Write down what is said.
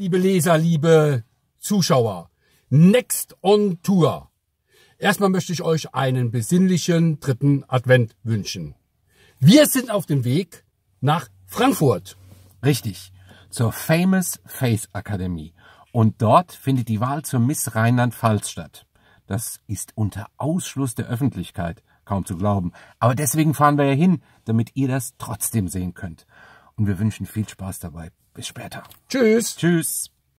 Liebe Leser, liebe Zuschauer, Next on Tour. Erstmal möchte ich euch einen besinnlichen dritten Advent wünschen. Wir sind auf dem Weg nach Frankfurt. Richtig, zur Famous Face Akademie. Und dort findet die Wahl zur Miss Rheinland-Pfalz statt. Das ist unter Ausschluss der Öffentlichkeit, kaum zu glauben. Aber deswegen fahren wir ja hin, damit ihr das trotzdem sehen könnt und wir wünschen viel Spaß dabei. Bis später. Tschüss. Tschüss.